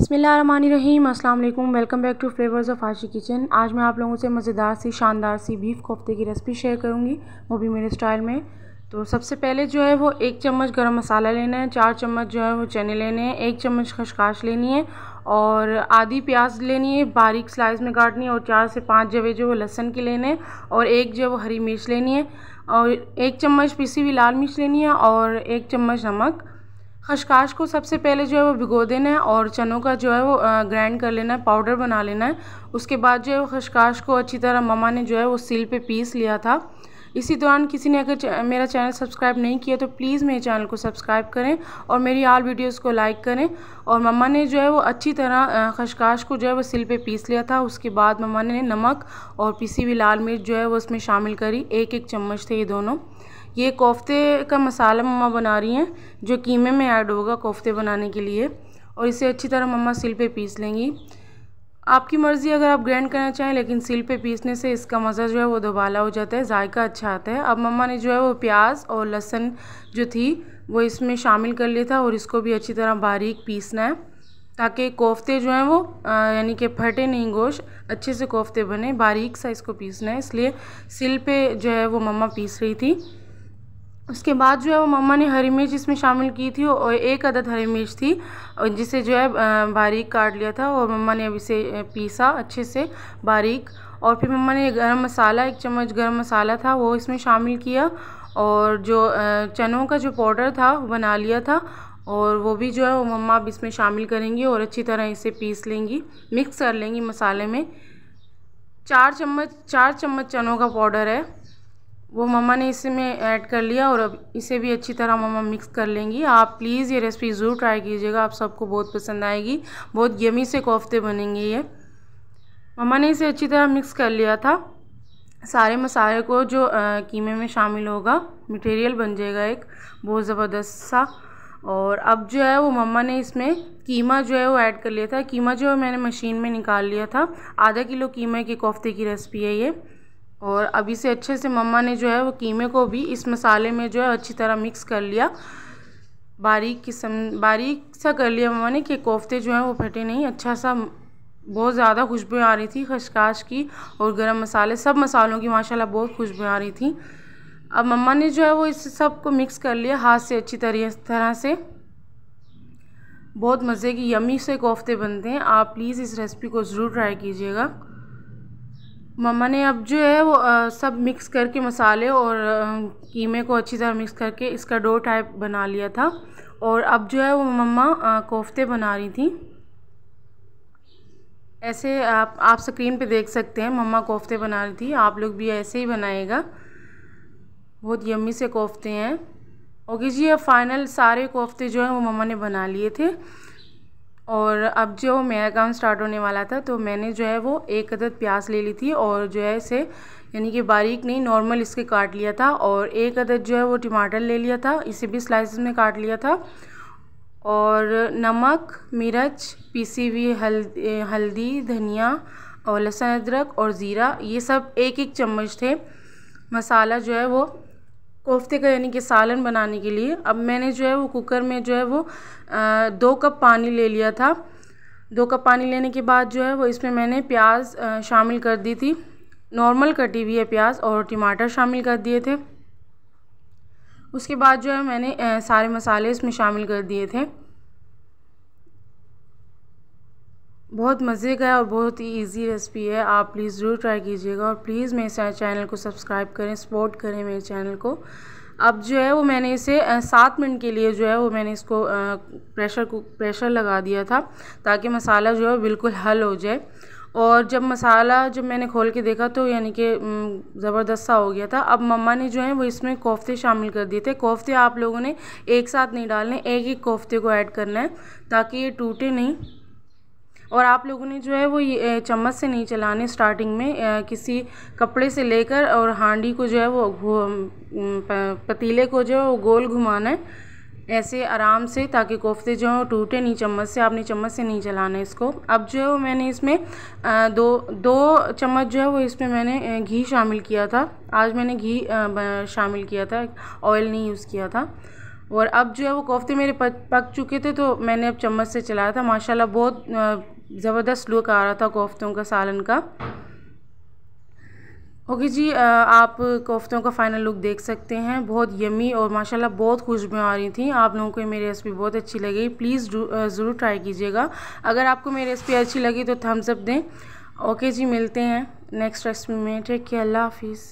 बसमीम अस्सलाम वालेकुम welcome back to flavours of Ashi kitchen आज मैं आप लोगों से मज़ेदार सी शानदार सी बीफ कोफ्ते की रेसिपी शेयर करूँगी वो भी मेरे स्टाइल में तो सबसे पहले जो है वो एक चम्मच गरम मसाला लेना है चार चम्मच जो है वो चने लेने हैं एक चम्मच खशकाश लेनी है और आधी प्याज लेनी है बारीक स्लाइस में काटनी है और चार से पाँच जवे जो है लहसन के लेने हैं और एक जो है वो हरी मिर्च लेनी है और एक चम्मच पिसी हुई लाल मिर्च लेनी है और एक चम्मच नमक खशकाश को सबसे पहले जो है वो भिगो देना है और चनों का जो है वो ग्राइंड कर लेना है पाउडर बना लेना है उसके बाद जो है वो खसखास को अच्छी तरह ममा ने जो है वो सील पे पीस लिया था इसी दौरान किसी ने अगर मेरा चैनल सब्सक्राइब नहीं किया तो प्लीज़ मेरे चैनल को सब्सक्राइब करें और मेरी आल वीडियोज़ को लाइक करें और मम्मा ने जो है वो अच्छी तरह खशकाश को जो है वो सिल पे पीस लिया था उसके बाद मम्मा ने नमक और पीसी हुई लाल मिर्च जो है वो उसमें शामिल करी एक एक चम्मच थे ये दोनों ये कोफ्ते का मसाला मम्मा बना रही हैं जो कीमे में ऐड होगा कोफ्ते बनाने के लिए और इसे अच्छी तरह मम्मा सिल पे पीस लेंगी आपकी मर्ज़ी अगर आप ग्रैंड करना चाहें लेकिन सील पे पीसने से इसका मज़ा जो है वो दोबाला हो जाता है जायका अच्छा आता है अब मम्मा ने जो है वो प्याज और लहसन जो थी वो इसमें शामिल कर लिया था और इसको भी अच्छी तरह बारीक पीसना है ताकि कोफ्ते जो हैं वो यानी कि फटे नहीं गोश अच्छे से कोफ्ते बने बारीक सा इसको पीसना है इसलिए सिल पे जो है वो मम्मा पीस रही थी उसके बाद जो है वो मम्मा ने हरी मिर्च इसमें शामिल की थी और एक अदद हरी मिर्च थी और जिसे जो है बारीक काट लिया था और मम्मा ने अब इसे पीसा अच्छे से बारीक और फिर मम्मा ने गरम मसाला एक चम्मच गरम मसाला था वो इसमें शामिल किया और जो चनों का जो पाउडर था बना लिया था और वो भी जो है वो मम्मा अब इसमें शामिल करेंगी और अच्छी तरह इसे पीस लेंगी मिक्स कर लेंगी मसाले में चार चम्मच चार चम्मच चनों का पाउडर है वो मम्मा ने में ऐड कर लिया और अब इसे भी अच्छी तरह मम्मा मिक्स कर लेंगी आप प्लीज़ ये रेसिपी ज़रूर ट्राई कीजिएगा आप सबको बहुत पसंद आएगी बहुत यमी से कोफ्ते बनेंगे ये मम्मा ने इसे अच्छी तरह मिक्स कर लिया था सारे मसाले को जो आ, कीमे में शामिल होगा मटेरियल बन जाएगा एक बहुत ज़बरदस्त सा और अब जो है वो मम्मा ने इसमें कीमा जो है वो ऐड कर लिया था कीमा जो है मैंने मशीन में निकाल लिया था आधा किलो कीमे के कोफ्ते की रेसिपी है ये और अभी से अच्छे से मम्मा ने जो है वो कीमे को भी इस मसाले में जो है अच्छी तरह मिक्स कर लिया बारीक किस्म बारीक सा कर लिया मम्मा ने कि कोफ्ते जो हैं वो फटे नहीं अच्छा सा बहुत ज़्यादा खुशबू आ रही थी खशकाश की और गरम मसाले सब मसालों की माशाल्लाह बहुत खुशबू आ रही थी अब मम्मा ने जो है वो इस सब को मिक्स कर लिया हाथ से अच्छी तरह तरह से बहुत मज़े की यमी से कोफ्ते बनते हैं आप प्लीज़ इस रेसिपी को ज़रूर ट्राई कीजिएगा मम्मा ने अब जो है वो आ, सब मिक्स करके मसाले और कीमे को अच्छी तरह मिक्स करके इसका डो टाइप बना लिया था और अब जो है वो मम्मा कोफ्ते बना रही थी ऐसे आप आप स्क्रीन पे देख सकते हैं मम्मा कोफ्ते बना रही थी आप लोग भी ऐसे ही बनाएगा बहुत यम्मी से कोफ्ते हैं ओके जी अब फाइनल सारे कोफ्ते जो हैं वो मम्मा ने बना लिए थे और अब जो मेरा काम स्टार्ट होने वाला था तो मैंने जो है वो एक अदद प्याज ले ली थी और जो है इसे यानी कि बारीक नहीं नॉर्मल इसके काट लिया था और एक अदद जो है वो टमाटर ले लिया था इसे भी स्लाइसेस में काट लिया था और नमक मिर्च पीसी हुई हल, हल्दी धनिया और लहसुन अदरक और ज़ीरा ये सब एक एक चम्मच थे मसाला जो है वो कोफ्ते का यानी कि सालन बनाने के लिए अब मैंने जो है वो कुकर में जो है वो आ, दो कप पानी ले लिया था दो कप पानी लेने के बाद जो है वो इसमें मैंने प्याज शामिल कर दी थी नॉर्मल कटी हुई है प्याज और टमाटर शामिल कर दिए थे उसके बाद जो है मैंने सारे मसाले इसमें शामिल कर दिए थे बहुत मज़े का और बहुत ही इजी रेसिपी है आप प्लीज़ ज़रूर ट्राई कीजिएगा और प्लीज़ मेरे चैनल को सब्सक्राइब करें सपोर्ट करें मेरे चैनल को अब जो है वो मैंने इसे सात मिनट के लिए जो है वो मैंने इसको प्रेशर कुक प्रेशर लगा दिया था ताकि मसाला जो है बिल्कुल हल हो जाए और जब मसाला जब मैंने खोल के देखा तो यानी कि ज़बरदस्त सा हो गया था अब मम्मा ने जो है वो इसमें कोफ्ते शामिल कर दिए थे कोफ्ते आप लोगों ने एक साथ नहीं डालने एक एक कोफ्ते को ऐड करना है ताकि ये टूटे नहीं और आप लोगों ने जो है वो ये चम्मच से नहीं चलाने स्टार्टिंग में किसी कपड़े से लेकर और हांडी को जो है वो पतीले को जो है वो गोल घुमाना है ऐसे आराम से ताकि कोफ्ते जो हैं टूटे नहीं चम्मच से आपने चम्मच से नहीं चलाना इसको अब जो है वो मैंने इसमें दो दो चम्मच जो है वो इसमें मैंने घी शामिल किया था आज मैंने घी शामिल किया था ऑयल नहीं यूज़ किया था और अब जो है वो कोफ्ते मेरे पक चुके थे तो मैंने अब चम्मच से चलाया था माशाल्लाह बहुत ज़बरदस्त लुक आ रहा था कोफ्तों का सालन का ओके जी आप कोफ्तों का फाइनल लुक देख सकते हैं बहुत यमी और माशाल्लाह बहुत खुशबू आ रही थी आप लोगों को मेरी रेसिपी बहुत अच्छी लगी प्लीज़ ज़रूर ट्राई कीजिएगा अगर आपको मेरी रेसिपी अच्छी लगी तो थम्सअप दें ओके जी मिलते हैं नेक्स्ट रेसिपी में ठीक है अल्लाह हाफिज़